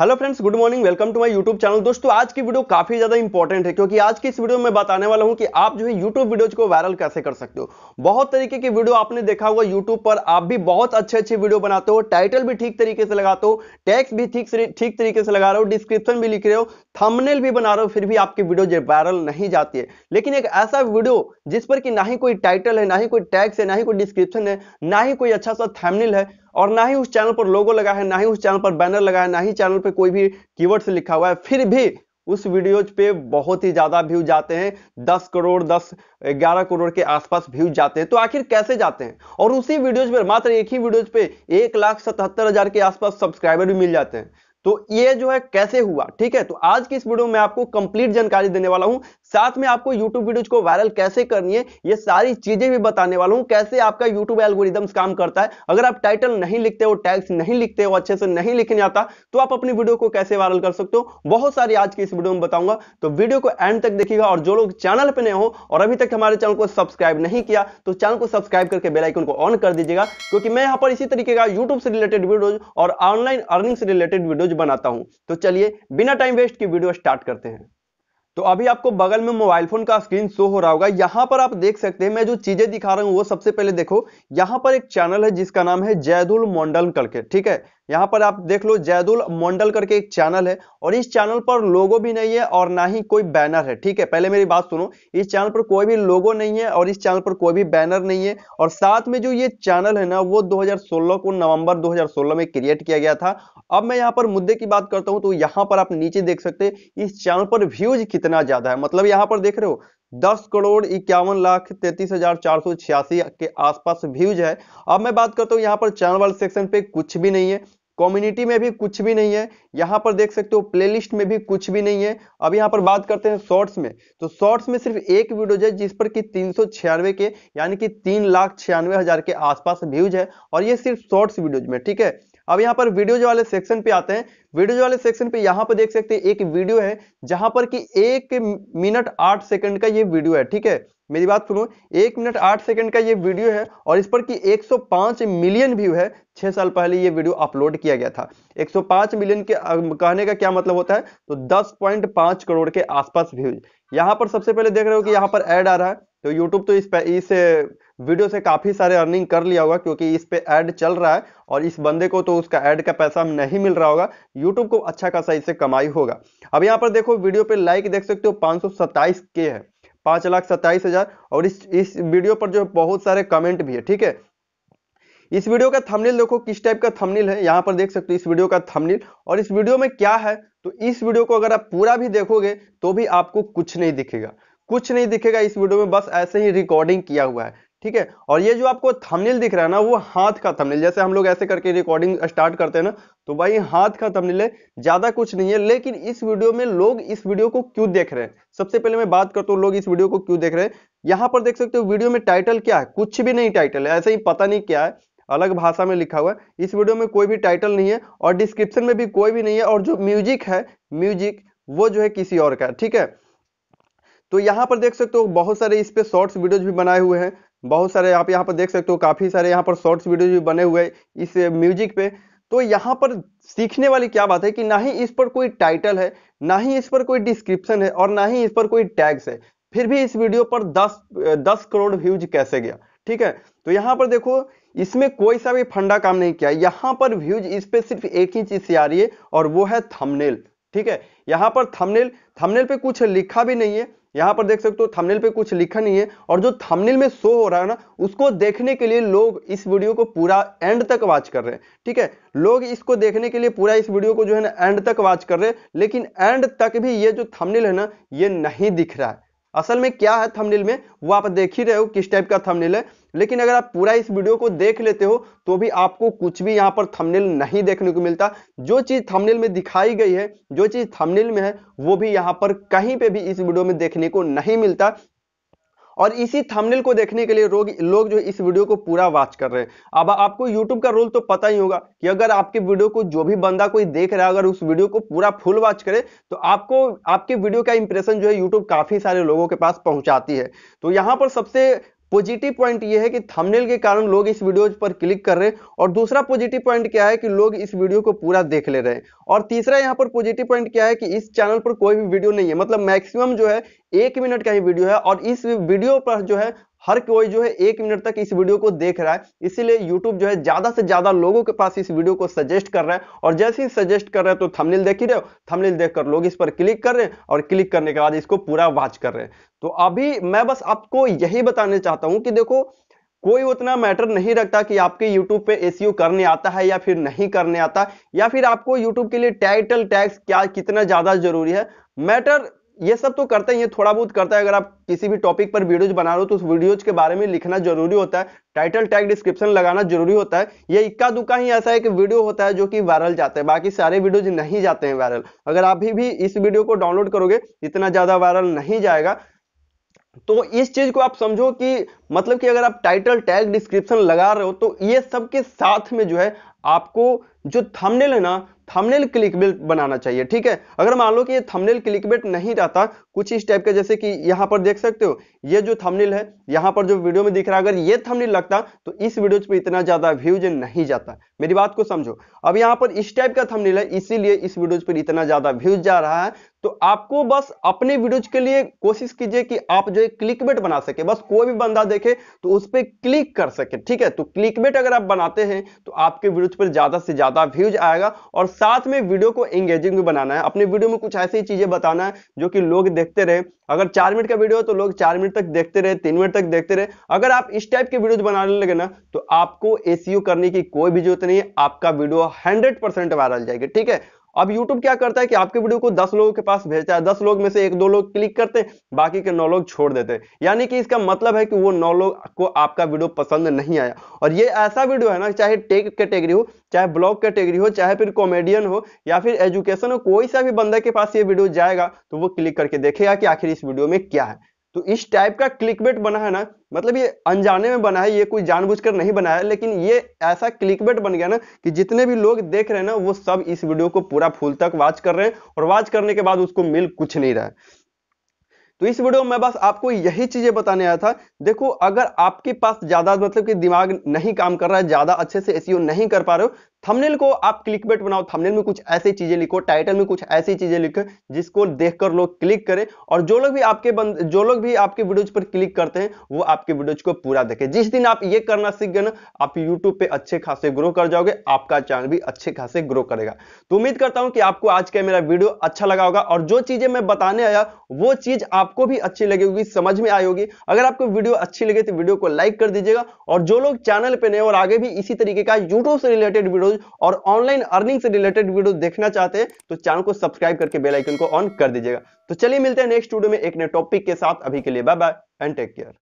hello friends good morning welcome to my YouTube channel दोस्तों आज की वीडियो काफी ज्यादा इंपॉर्टेंट है क्योंकि आज की इस वीडियो में बताने वाला हूं कि आप जो है यूट्यूब वीडियोज को वायरल कैसे कर सकते हो बहुत तरीके की वीडियो आपने देखा होगा यूट्यूब पर आप भी बहुत अच्छे अच्छे वीडियो बनाते हो टाइटल भी ठीक तरीके से लगाते हो टैक्स भी ठीक ठीक तरीके से लगा रहे हो डिस्क्रिप्शन भी लिख रहे हो थमनेल भी बना रहे हो फिर भी आपकी वीडियो वायरल नहीं जाती है लेकिन एक ऐसा वीडियो जिस पर कि ना ही कोई टाइटल है ना ही कोई टैक्स है ना ही कोई डिस्क्रिप्शन है ना ही कोई अच्छा सा थमनेल है और ना ही उस चैनल पर लोगो लगा है ना ही उस चैनल पर बैनर लगा है ना ही चैनल पर कोई भी कीवर्ड से लिखा हुआ है फिर भी उस वीडियोज पे बहुत ही ज्यादा व्यूज जाते हैं 10 करोड़ 10 11 करोड़ के आसपास व्यूज जाते हैं तो आखिर कैसे जाते हैं और उसी वीडियोज पर मात्र एक ही वीडियोज पे एक लाख सतहत्तर हजार के आसपास सब्सक्राइबर भी मिल जाते हैं तो ये जो है कैसे हुआ ठीक है तो आज की इस वीडियो में आपको कंप्लीट जानकारी देने वाला हूं साथ में आपको यूट्यूब वीडियोज को वायरल कैसे करनी है ये सारी चीजें भी बताने वाला हूं कैसे आपका यूट्यूब एल्गोरिदम्स काम करता है अगर आप टाइटल नहीं लिखते हो टैक्स नहीं लिखते हो अच्छे से नहीं लिखने आता तो आप अपनी वीडियो को कैसे वायरल कर सकते हो बहुत सारी आज की इस वीडियो में बताऊंगा तो वीडियो को एंड तक देखिएगा और जो लोग चैनल पर नए हो और अभी तक हमारे चैनल को सब्सक्राइब नहीं किया तो चैनल को सब्सक्राइब करके बेलाइकन को ऑन कर दीजिएगा क्योंकि मैं यहाँ पर इसी तरीके का यूट्यूब से रिलेटेड वीडियोज और ऑनलाइन अर्निंग से रिलेटेड वीडियो वीडियोज बनाता हूं तो चलिए बिना टाइम वेस्ट की वीडियो स्टार्ट करते हैं तो अभी आपको बगल में मोबाइल फोन का स्क्रीन शो हो रहा होगा यहां पर आप देख सकते हैं मैं जो चीजें दिखा रहा हूं वो सबसे पहले देखो यहां पर एक चैनल है जिसका नाम है जैदुल मंडल करके ठीक है यहाँ पर आप देख लो जैदुल मंडल करके एक चैनल है और इस चैनल पर लोगो भी नहीं है और ना ही कोई बैनर है ठीक है पहले मेरी बात सुनो इस चैनल पर कोई भी लोगो नहीं है और इस चैनल पर कोई भी बैनर नहीं है और साथ में जो ये चैनल है ना वो 2016 को नवंबर 2016 में क्रिएट किया गया था अब मैं यहाँ पर मुद्दे की बात करता हूँ तो यहाँ पर आप नीचे देख सकते हैं इस चैनल पर व्यूज कितना ज्यादा है मतलब यहाँ पर देख रहे हो दस करोड़ इक्यावन लाख तैतीस हजार चार सौ छियासी के आसपास व्यूज है अब मैं बात करता हूँ यहाँ पर चैनल वाले सेक्शन पे कुछ भी नहीं है कम्युनिटी में भी कुछ भी नहीं है यहाँ पर देख सकते हो प्लेलिस्ट में भी कुछ भी नहीं है अब यहाँ पर बात करते हैं शॉर्ट्स में तो शॉर्ट्स में सिर्फ एक वीडियोज है जिस पर कि तीन के यानी कि तीन लाख छियानवे हजार के आसपास व्यूज है और ये सिर्फ शॉर्ट्स वीडियोज में ठीक है अब यहाँ पर वीडियो जो वाले सेक्शन पे आते हैं वीडियो वाले सेक्शन पे यहाँ पर देख सकते हैं एक वीडियो है जहां पर कि एक मिनट आठ सेकंड का ये वीडियो है ठीक है मेरी बात सुनो एक मिनट आठ सेकंड का ये वीडियो है और इस पर कि 105 मिलियन व्यू है छह साल पहले ये वीडियो अपलोड किया गया था 105 मिलियन के कहने का क्या मतलब होता है तो 10.5 करोड़ के आसपास व्यूज यहाँ पर सबसे पहले देख रहे हो कि यहाँ पर एड आ रहा है तो यूट्यूब तो इस पे इस वीडियो से काफ़ी सारे अर्निंग कर लिया होगा क्योंकि इस पे ऐड चल रहा है और इस बंदे को तो उसका ऐड का पैसा नहीं मिल रहा होगा यूट्यूब को अच्छा खासा इससे कमाई होगा अब यहाँ पर देखो वीडियो पे लाइक देख सकते हो पाँच के है पाँच लाख सत्ताईस हजार और इस इस वीडियो पर जो है बहुत सारे कमेंट भी है ठीक है इस वीडियो का थंबनेल देखो किस टाइप का थंबनेल है यहाँ पर देख सकते हो इस वीडियो का थंबनेल और इस वीडियो में क्या है तो इस वीडियो को अगर आप पूरा भी देखोगे तो भी आपको कुछ नहीं दिखेगा कुछ नहीं दिखेगा इस वीडियो में बस ऐसे ही रिकॉर्डिंग किया हुआ है ठीक है और ये जो आपको थंबनेल दिख रहा है ना वो हाथ का थंबनेल जैसे हम लोग ऐसे करके रिकॉर्डिंग स्टार्ट करते हैं ना तो भाई हाथ का थंबनेल है ज्यादा कुछ नहीं है लेकिन इस वीडियो में लोग इस वीडियो को क्यों देख रहे हैं सबसे पहले मैं बात करता हूँ लोग इस वीडियो को क्यों देख रहे हैं यहाँ पर देख सकते हो वीडियो में टाइटल क्या है कुछ भी नहीं टाइटल है ऐसे ही पता नहीं क्या है अलग भाषा में लिखा हुआ है इस वीडियो में कोई भी टाइटल नहीं है और डिस्क्रिप्शन में भी कोई भी नहीं है और जो म्यूजिक है म्यूजिक वो जो है किसी और का ठीक है तो यहाँ पर देख सकते हो बहुत सारे इस पर शॉर्ट्स वीडियोज भी बनाए हुए हैं बहुत सारे आप यहाँ पर देख सकते हो काफ़ी सारे यहाँ पर शॉर्ट्स वीडियोज भी बने हुए हैं इस म्यूजिक पे तो यहाँ पर सीखने वाली क्या बात है कि ना ही इस पर कोई टाइटल है ना ही इस पर कोई डिस्क्रिप्शन है और ना ही इस पर कोई टैग्स है फिर भी इस वीडियो पर 10 10 करोड़ व्यूज कैसे गया ठीक है तो यहाँ पर देखो इसमें कोई सा भी फंडा काम नहीं किया यहाँ पर व्यूज इस पर सिर्फ एक ही चीज से आ रही है और वो है थमनेल ठीक है यहाँ पर थमनेल थमनेल पे कुछ लिखा भी नहीं है यहाँ पर देख सकते हो थंबनेल पे कुछ लिखा नहीं है और जो थंबनेल में शो हो रहा है ना उसको देखने के लिए लोग इस वीडियो को पूरा एंड तक वॉच कर रहे हैं ठीक है लोग इसको देखने के लिए पूरा इस वीडियो को जो है ना एंड तक वॉच कर रहे हैं लेकिन एंड तक भी ये जो थंबनेल है ना ये नहीं दिख रहा है असल में क्या है थंबनेल में वो आप देख ही रहे हो किस टाइप का थंबनेल है लेकिन अगर आप पूरा इस वीडियो को देख लेते हो तो भी आपको कुछ भी यहाँ पर थंबनेल नहीं देखने को मिलता जो चीज़ थंबनेल में दिखाई गई है जो चीज़ थंबनेल में है वो भी यहाँ पर कहीं पे भी इस वीडियो में देखने को नहीं मिलता और इसी थंबनेल को देखने के लिए लोग लोग जो इस वीडियो को पूरा वॉच कर रहे हैं अब आपको यूट्यूब का रोल तो पता ही होगा कि अगर आपके वीडियो को जो भी बंदा कोई देख रहा है अगर उस वीडियो को पूरा फुल वॉच करे तो आपको आपके वीडियो का इंप्रेशन जो है यूट्यूब काफी सारे लोगों के पास पहुंचाती है तो यहां पर सबसे पॉजिटिव पॉइंट ये है कि थंबनेल के कारण लोग इस वीडियो पर क्लिक कर रहे हैं और दूसरा पॉजिटिव पॉइंट क्या है कि लोग इस वीडियो को पूरा देख ले रहे हैं और तीसरा यहाँ पर पॉजिटिव पॉइंट क्या है कि इस चैनल पर कोई भी वीडियो नहीं है मतलब मैक्सिमम जो है एक मिनट का ही वीडियो है और इस वीडियो पर जो है हर कोई जो है एक मिनट तक इस वीडियो को देख रहा है इसीलिए यूट्यूब जो है ज्यादा से ज्यादा लोगों के पास इस वीडियो को सजेस्ट कर रहा है और जैसे ही सजेस्ट कर रहे हैं तो थमनिल देख ही रहे हो थमनील देखकर लोग इस पर क्लिक कर रहे हैं और क्लिक करने के बाद इसको पूरा वाच कर रहे हैं तो अभी मैं बस आपको यही बताने चाहता हूं कि देखो कोई उतना मैटर नहीं रखता कि आपके YouTube पे एसीओ e करने आता है या फिर नहीं करने आता या फिर आपको YouTube के लिए टाइटल टैक्स क्या कितना ज़्यादा जरूरी है मैटर ये सब तो करते हैं ये थोड़ा बहुत करता है अगर आप किसी भी टॉपिक पर वीडियोज बना रहे हो तो उस वीडियोज के बारे में लिखना जरूरी होता है टाइटल टैग डिस्क्रिप्शन लगाना जरूरी होता है ये इक्का दुक्का ही ऐसा है कि वीडियो होता है जो कि वायरल जाते हैं बाकी सारे वीडियोज नहीं जाते हैं वायरल अगर आप भी, भी इस वीडियो को डाउनलोड करोगे इतना ज्यादा वायरल नहीं जाएगा तो इस चीज को आप समझो कि मतलब कि अगर आप टाइटल टैग डिस्क्रिप्शन लगा रहे हो तो ये सबके साथ में जो है आपको जो थंबनेल है ना थंबनेल क्लिकबेट बनाना चाहिए ठीक है अगर मान लो कि ये थंबनेल क्लिकबेट नहीं रहता कुछ इस टाइप का जैसे कि यहाँ पर देख सकते हो ये जो थंबनेल है यहाँ पर जो वीडियो में दिख रहा है अगर ये थंबनेल लगता तो इस वीडियो पे इतना ज्यादा व्यूज नहीं जाता मेरी बात को समझो अब यहाँ पर इस टाइप का थंबनेल है इसीलिए इस वीडियो पर इतना ज्यादा व्यूज जा रहा है तो आपको बस अपने वीडियोज के लिए कोशिश कीजिए कि आप जो है क्लिक बेट बना सके बस कोई भी बंदा देखे तो उस पर क्लिक कर सके ठीक है तो क्लिक बेट अगर आप बनाते हैं तो आपके वीडियोज पर ज्यादा से ज्यादा व्यूज आएगा और साथ में वीडियो को एंगेजिंग भी बनाना है अपने वीडियो में कुछ ऐसी चीजें बताना है जो कि लोग देख देखते रहे अगर चार मिनट का वीडियो तो लोग चार मिनट तक देखते रहे तीन मिनट तक देखते रहे अगर आप इस टाइप के वीडियो बनाने लगे ना तो आपको एसीयू e करने की कोई भी जरूरत नहीं है आपका वीडियो हंड्रेड परसेंट वायरल जाएगी ठीक है अब YouTube क्या करता है कि आपके वीडियो को 10 लोगों के पास भेजता है 10 लोग में से एक दो लोग क्लिक करते हैं बाकी के नौ लोग छोड़ देते हैं यानी कि इसका मतलब है कि वो नौ लोग को आपका वीडियो पसंद नहीं आया और ये ऐसा वीडियो है ना चाहे टेक कैटेगरी हो चाहे ब्लॉग कैटेगरी हो चाहे फिर कॉमेडियन हो या फिर एजुकेशन हो कोई सा भी बंदा के पास ये वीडियो जाएगा तो वो क्लिक करके देखेगा कि आखिर इस वीडियो में क्या है तो इस टाइप का क्लिकबेट बना है ना मतलब ये अनजाने में बना है ये कोई जानबूझकर नहीं बनाया लेकिन ये ऐसा क्लिकबेट बन गया ना कि जितने भी लोग देख रहे हैं ना वो सब इस वीडियो को पूरा फुल तक वाच कर रहे हैं और वाच करने के बाद उसको मिल कुछ नहीं रहा है तो इस वीडियो में बस आपको यही चीजें बताने आया था देखो अगर आपके पास ज्यादा मतलब कि दिमाग नहीं काम कर रहा है ज्यादा अच्छे से एसईओ e नहीं कर पा रहे हो थंबनेल को आप क्लिक बेट बनाओ थंबनेल में कुछ ऐसी चीजें लिखो टाइटल में कुछ ऐसी चीजें लिखो जिसको देखकर लोग क्लिक करें और जो लोग भी आपके बंद जो लोग भी आपके वीडियोज पर क्लिक करते हैं वो आपके वीडियोज को पूरा देखें जिस दिन आप ये करना सीख गए ना आप यूट्यूब पे अच्छे खासे ग्रो कर जाओगे आपका चैनल भी अच्छे खासे ग्रो करेगा तो उम्मीद करता हूँ कि आपको आज का मेरा वीडियो अच्छा लगा होगा और जो चीजें मैं बताने आया वो चीज आपको भी अच्छी लगेगी समझ में आई होगी अगर आपको वीडियो अच्छी लगे तो वीडियो को लाइक कर दीजिएगा और जो लोग चैनल पर नए और आगे भी इसी तरीके का यूट्यूब से रिलेटेड वीडियो वीडियोस और ऑनलाइन अर्निंग से रिलेटेड वीडियो देखना चाहते हैं तो चैनल को सब्सक्राइब करके बेल आइकन को ऑन कर दीजिएगा तो चलिए मिलते हैं नेक्स्ट वीडियो में एक नए टॉपिक के साथ अभी के लिए bye bye and take care